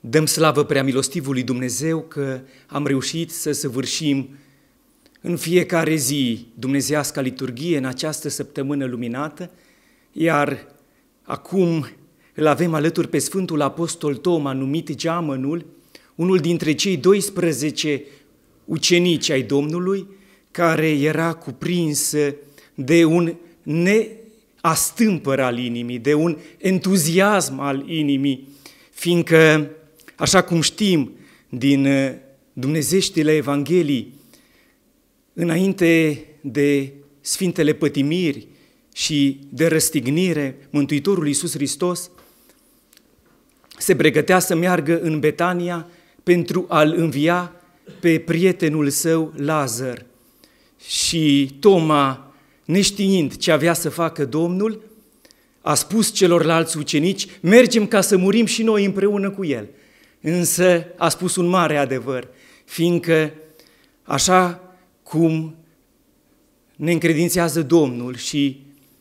Dăm slavă prea milostivului Dumnezeu că am reușit să săvârșim în fiecare zi dumnezească liturghie în această săptămână luminată, iar acum îl avem alături pe Sfântul Apostol Toma, numit Geamănul, unul dintre cei 12 ucenici ai Domnului, care era cuprins de un neastâmpăr al inimii, de un entuziasm al inimii, fiindcă Așa cum știm din uh, dumnezeștile Evanghelii, înainte de Sfintele Pătimiri și de răstignire, Mântuitorul Iisus Hristos se pregătea să meargă în Betania pentru a-L învia pe prietenul său Lazar. Și Toma, neștiind ce avea să facă Domnul, a spus celorlalți ucenici, mergem ca să murim și noi împreună cu el. Însă a spus un mare adevăr, fiindcă așa cum ne încredințează Domnul și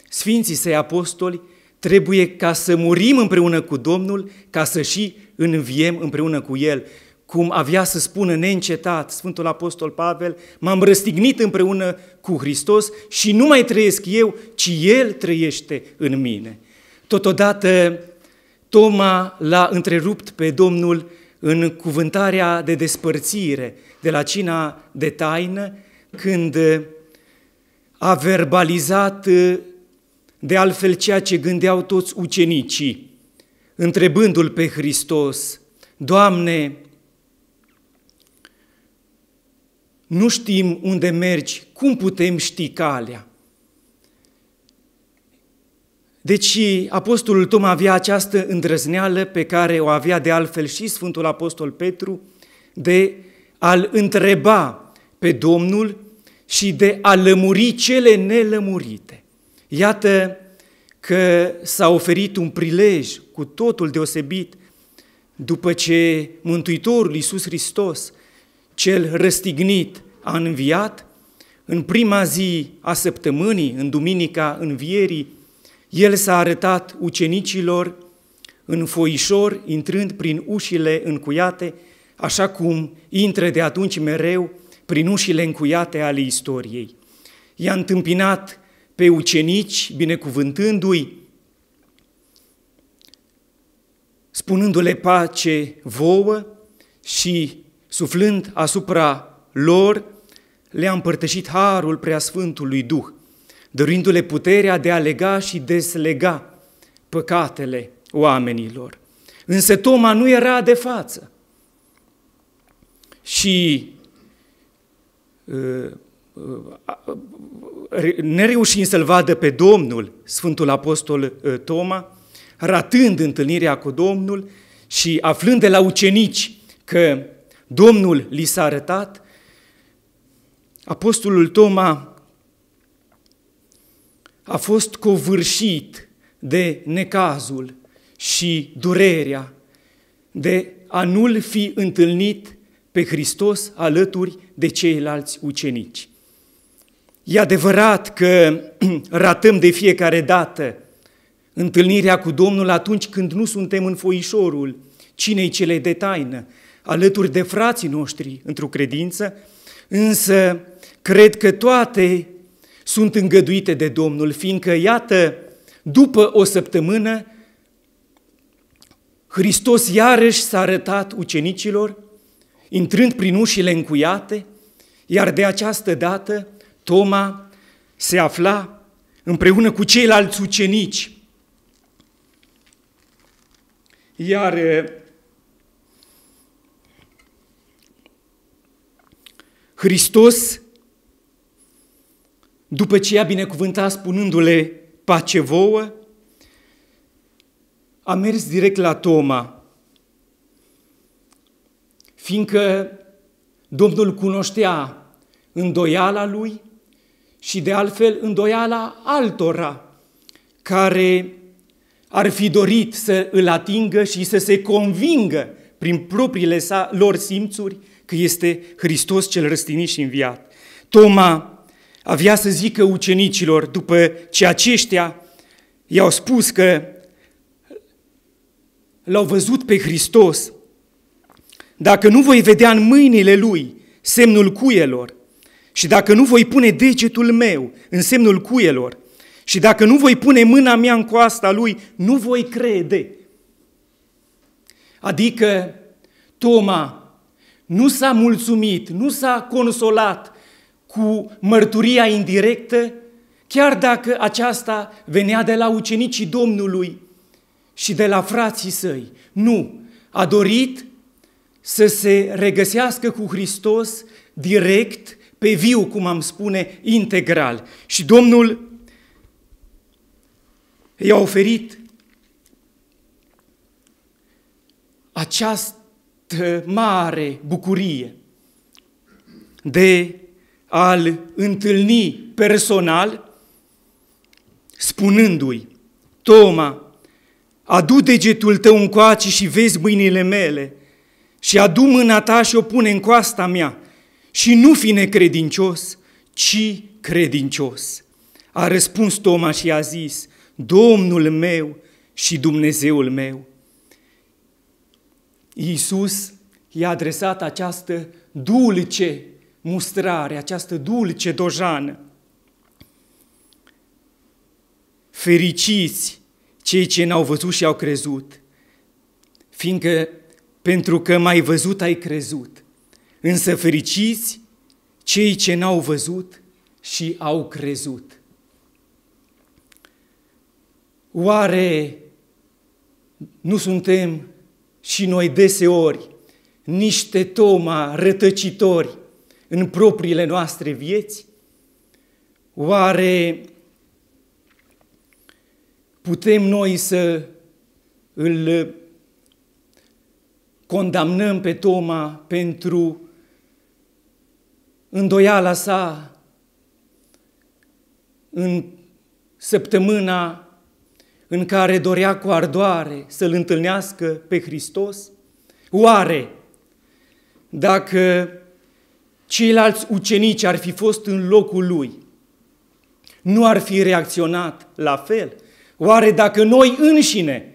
Sfinții Săi Apostoli, trebuie ca să murim împreună cu Domnul, ca să și înviem împreună cu El. Cum avea să spună neîncetat Sfântul Apostol Pavel, m-am răstignit împreună cu Hristos și nu mai trăiesc eu, ci El trăiește în mine. Totodată Toma l-a întrerupt pe Domnul în cuvântarea de despărțire de la cina de taină, când a verbalizat uh, de altfel ceea ce gândeau toți ucenicii, întrebându-L pe Hristos, Doamne, nu știm unde mergi, cum putem ști calea? Deci apostolul Tom avea această îndrăzneală pe care o avea de altfel și Sfântul Apostol Petru de a-L întreba pe Domnul și de a lămuri cele nelămurite. Iată că s-a oferit un prilej cu totul deosebit după ce Mântuitorul Iisus Hristos, cel răstignit, a înviat, în prima zi a săptămânii, în duminica învierii, el s-a arătat ucenicilor în foișor, intrând prin ușile încuiate, așa cum intră de atunci mereu prin ușile încuiate ale istoriei. I-a întâmpinat pe ucenici, binecuvântându-i, spunându-le pace vouă și suflând asupra lor, le-a împărtășit harul preasfântului Duh dăruindu-le puterea de a lega și deslega păcatele oamenilor. Însă Toma nu era de față. Și uh, uh, nereușind să-l vadă pe Domnul, Sfântul Apostol uh, Toma, ratând întâlnirea cu Domnul și aflând de la ucenici că Domnul li s-a arătat, Apostolul Toma a fost covârșit de necazul și durerea de a nu-L fi întâlnit pe Hristos alături de ceilalți ucenici. E adevărat că ratăm de fiecare dată întâlnirea cu Domnul atunci când nu suntem în foișorul cinei cele de taină, alături de frații noștri într-o credință, însă cred că toate sunt îngăduite de Domnul, fiindcă, iată, după o săptămână, Hristos iarăși s-a arătat ucenicilor, intrând prin ușile încuiate, iar de această dată Toma se afla împreună cu ceilalți ucenici. Iar Hristos după ce i-a binecuvântat spunându-le pace vouă, a mers direct la Toma, fiindcă Domnul cunoștea îndoiala lui și de altfel îndoiala altora care ar fi dorit să îl atingă și să se convingă prin propriile lor simțuri că este Hristos cel răstinit și înviat. Toma avea să zică ucenicilor după ce aceștia i-au spus că l-au văzut pe Hristos, dacă nu voi vedea în mâinile lui semnul cuielor și dacă nu voi pune degetul meu în semnul cuielor și dacă nu voi pune mâna mea în coasta lui, nu voi crede. Adică Toma nu s-a mulțumit, nu s-a consolat cu mărturia indirectă, chiar dacă aceasta venea de la ucenicii Domnului și de la frații săi. Nu, a dorit să se regăsească cu Hristos direct, pe viu, cum am spune, integral. Și Domnul i-a oferit această mare bucurie de a-L întâlni personal, spunându-i, Toma, adu degetul tău coace și vezi mâinile mele și adu mâna ta și o pune în coasta mea și nu fi necredincios, ci credincios. A răspuns Toma și a zis, Domnul meu și Dumnezeul meu. Iisus i-a adresat această dulce mustrare, această dulce dojană. Fericiți cei ce n-au văzut și au crezut, fiindcă pentru că mai văzut ai crezut, însă fericiți cei ce n-au văzut și au crezut. Oare nu suntem și noi deseori niște toma rătăcitori în propriile noastre vieți? Oare putem noi să îl condamnăm pe Toma pentru îndoiala sa în săptămâna în care dorea cu ardoare să-L întâlnească pe Hristos? Oare dacă ceilalți ucenici ar fi fost în locul lui, nu ar fi reacționat la fel? Oare dacă noi înșine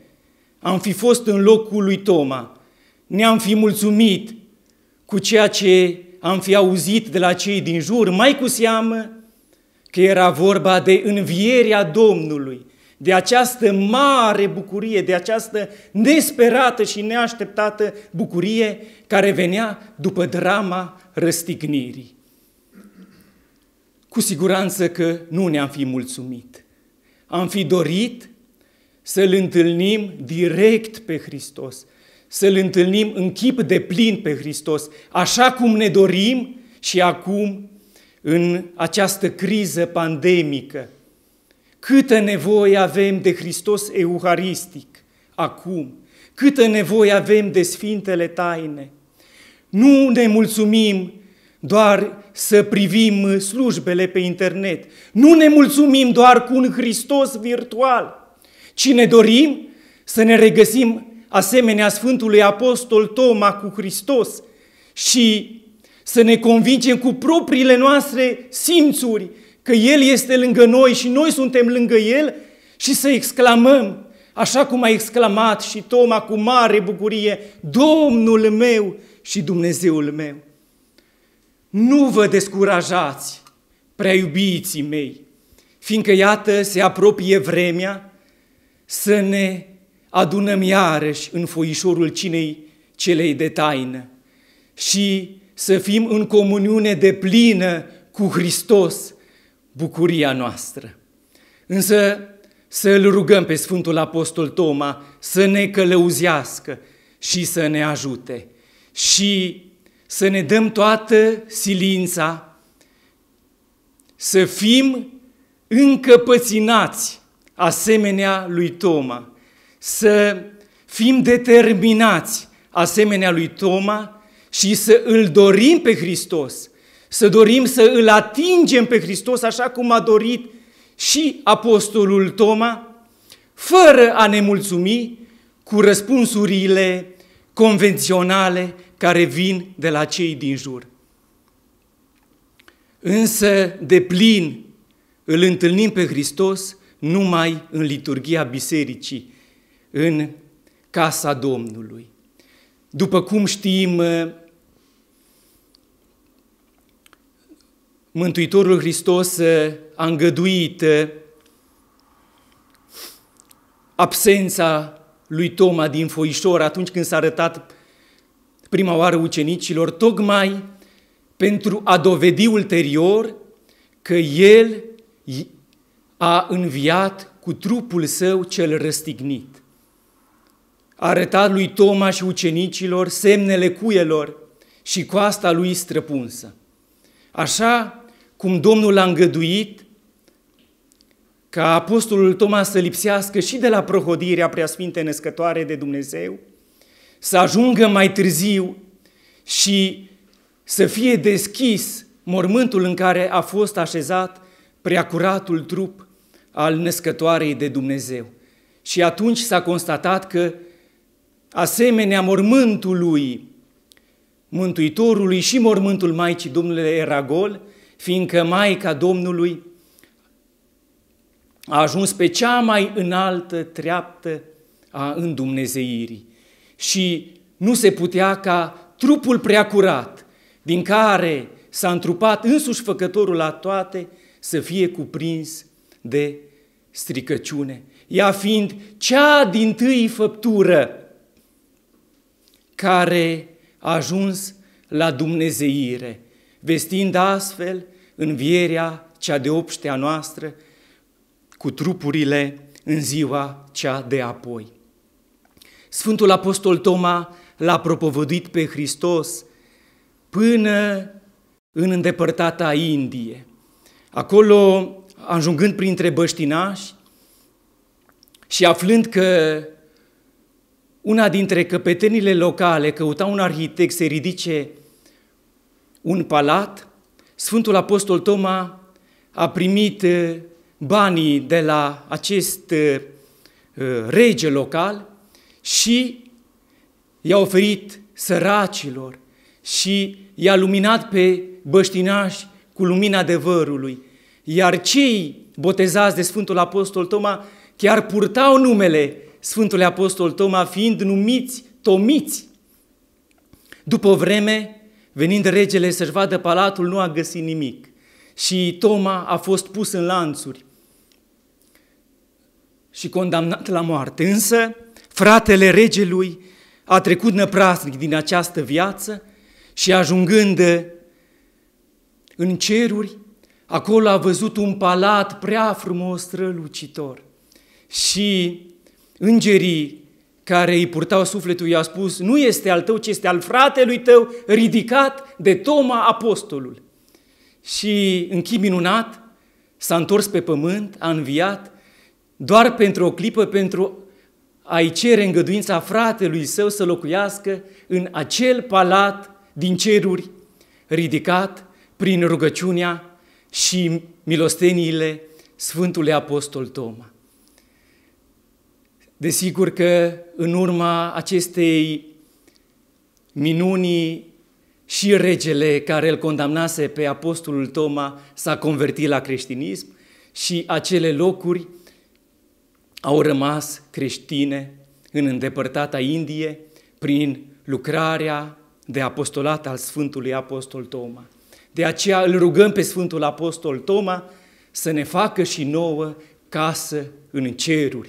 am fi fost în locul lui Toma, ne-am fi mulțumit cu ceea ce am fi auzit de la cei din jur, mai cu seamă că era vorba de învierea Domnului, de această mare bucurie, de această nesperată și neașteptată bucurie care venea după drama răstignirii. Cu siguranță că nu ne-am fi mulțumit. Am fi dorit să-L întâlnim direct pe Hristos, să-L întâlnim în chip de plin pe Hristos, așa cum ne dorim și acum în această criză pandemică. Câtă nevoie avem de Hristos euharistic acum, câtă nevoie avem de Sfintele Taine – nu ne mulțumim doar să privim slujbele pe internet. Nu ne mulțumim doar cu un Hristos virtual, ci ne dorim să ne regăsim asemenea Sfântului Apostol Toma cu Hristos și să ne convingem cu propriile noastre simțuri că El este lângă noi și noi suntem lângă El și să exclamăm Așa cum a exclamat și Toma cu mare bucurie, Domnul meu și Dumnezeul meu. Nu vă descurajați, prea iubiții mei, fiindcă iată se apropie vremea să ne adunăm iarăși în foișorul cinei celei de taină și să fim în comuniune de plină cu Hristos, bucuria noastră. Însă să îl rugăm pe Sfântul Apostol Toma să ne călăuzească și să ne ajute și să ne dăm toată silința, să fim încăpăținați asemenea lui Toma, să fim determinați asemenea lui Toma și să îl dorim pe Hristos, să dorim să îl atingem pe Hristos așa cum a dorit și apostolul Toma, fără a ne mulțumi cu răspunsurile convenționale care vin de la cei din jur. Însă, de plin, îl întâlnim pe Hristos numai în liturgia bisericii, în casa Domnului. După cum știm Mântuitorul Hristos a îngăduit absența lui Toma din foișor atunci când s-a arătat prima oară ucenicilor, tocmai pentru a dovedi ulterior că el a înviat cu trupul său cel răstignit. A arătat lui Toma și ucenicilor semnele cuielor și coasta lui străpunsă. Așa cum Domnul a îngăduit ca apostolul Toma să lipsească și de la prohodirea preasfinte născătoare de Dumnezeu, să ajungă mai târziu și să fie deschis mormântul în care a fost așezat preacuratul trup al născătoarei de Dumnezeu. Și atunci s-a constatat că, asemenea mormântului Mântuitorului și mormântul Maicii Domnului era gol, fiindcă Maica Domnului a ajuns pe cea mai înaltă treaptă a îndumnezeirii și nu se putea ca trupul preacurat, din care s-a întrupat însuși făcătorul la toate, să fie cuprins de stricăciune, ea fiind cea din tâi făptură care a ajuns la dumnezeire, vestind astfel învierea cea de obștea noastră cu trupurile în ziua cea de apoi. Sfântul Apostol Toma l-a propovăduit pe Hristos până în îndepărtata Indie. Acolo, ajungând printre băștinași și aflând că una dintre căpetenile locale căuta un arhitect să ridice un palat, Sfântul Apostol Toma a primit uh, banii de la acest uh, uh, rege local și i-a oferit săracilor și i-a luminat pe băștinași cu lumina adevărului. Iar cei botezați de Sfântul Apostol Toma chiar purtau numele Sfântului Apostol Toma, fiind numiți tomiți. După o vreme, Venind regele să-și vadă palatul, nu a găsit nimic. Și Toma a fost pus în lanțuri și condamnat la moarte. Însă, fratele regelui a trecut năprasnic din această viață și ajungând în ceruri, acolo a văzut un palat prea frumos, strălucitor. Și îngerii care îi purtau sufletul, i-a spus, nu este al tău, ci este al fratelui tău, ridicat de Toma Apostolul. Și în chip minunat, s-a întors pe pământ, a înviat, doar pentru o clipă, pentru a-i cere îngăduința fratelui său să locuiască în acel palat din ceruri, ridicat prin rugăciunea și milosteniile Sfântului Apostol Toma. Desigur că în urma acestei minunii și regele care îl condamnase pe apostolul Toma s-a convertit la creștinism și acele locuri au rămas creștine în îndepărtata Indie prin lucrarea de apostolat al Sfântului Apostol Toma. De aceea îl rugăm pe Sfântul Apostol Toma să ne facă și nouă casă în ceruri,